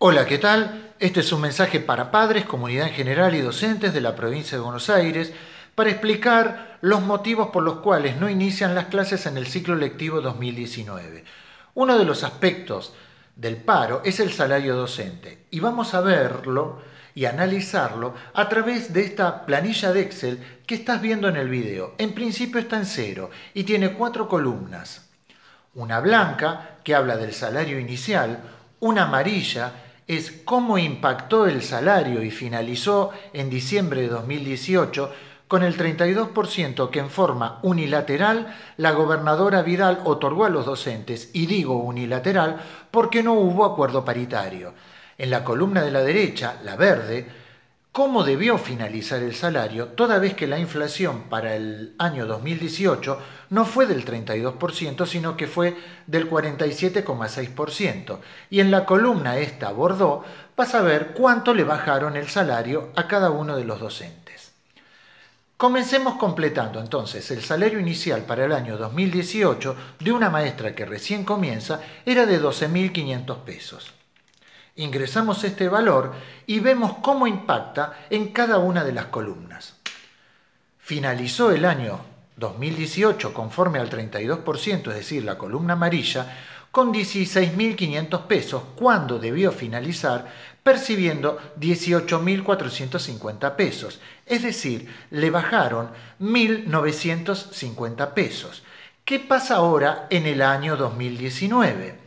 Hola, ¿qué tal? Este es un mensaje para padres, comunidad en general y docentes de la provincia de Buenos Aires para explicar los motivos por los cuales no inician las clases en el ciclo lectivo 2019. Uno de los aspectos del paro es el salario docente y vamos a verlo y analizarlo a través de esta planilla de Excel que estás viendo en el video. En principio está en cero y tiene cuatro columnas. Una blanca que habla del salario inicial, una amarilla es cómo impactó el salario y finalizó en diciembre de 2018 con el 32% que en forma unilateral la gobernadora Vidal otorgó a los docentes, y digo unilateral porque no hubo acuerdo paritario. En la columna de la derecha, la verde, cómo debió finalizar el salario, toda vez que la inflación para el año 2018 no fue del 32%, sino que fue del 47,6%. Y en la columna esta abordó, vas a ver cuánto le bajaron el salario a cada uno de los docentes. Comencemos completando entonces el salario inicial para el año 2018 de una maestra que recién comienza era de 12.500 pesos ingresamos este valor y vemos cómo impacta en cada una de las columnas. Finalizó el año 2018 conforme al 32%, es decir, la columna amarilla, con 16.500 pesos cuando debió finalizar percibiendo 18.450 pesos, es decir, le bajaron 1.950 pesos. ¿Qué pasa ahora en el año 2019?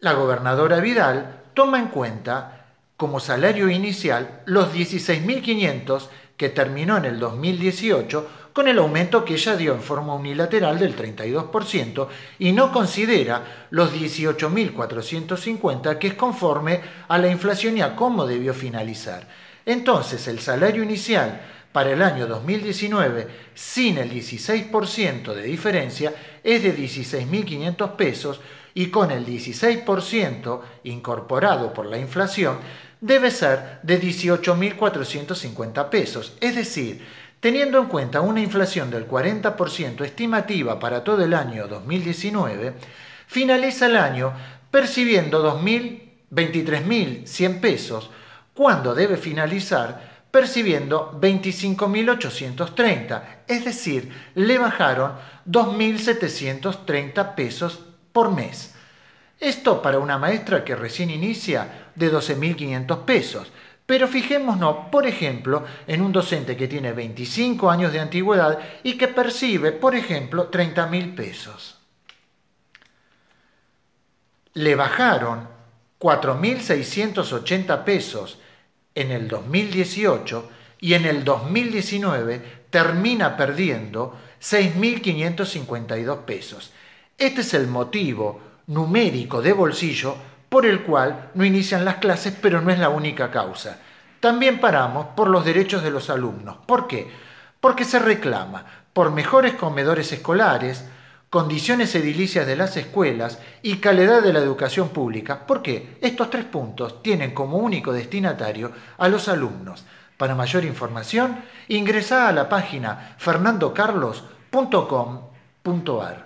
La gobernadora Vidal toma en cuenta como salario inicial los 16.500 que terminó en el 2018 con el aumento que ella dio en forma unilateral del 32% y no considera los 18.450 que es conforme a la inflación y a cómo debió finalizar. Entonces el salario inicial para el año 2019 sin el 16% de diferencia es de 16.500 pesos y con el 16% incorporado por la inflación debe ser de 18.450 pesos. Es decir, teniendo en cuenta una inflación del 40% estimativa para todo el año 2019, finaliza el año percibiendo 23.100 pesos cuando debe finalizar percibiendo 25.830, es decir, le bajaron 2.730 pesos por mes. Esto para una maestra que recién inicia de 12.500 pesos. Pero fijémonos, por ejemplo, en un docente que tiene 25 años de antigüedad y que percibe, por ejemplo, 30.000 pesos. Le bajaron 4.680 pesos en el 2018 y en el 2019 termina perdiendo 6.552 pesos. Este es el motivo numérico de bolsillo por el cual no inician las clases, pero no es la única causa. También paramos por los derechos de los alumnos. ¿Por qué? Porque se reclama por mejores comedores escolares, condiciones edilicias de las escuelas y calidad de la educación pública, porque estos tres puntos tienen como único destinatario a los alumnos. Para mayor información, ingresa a la página fernandocarlos.com.ar.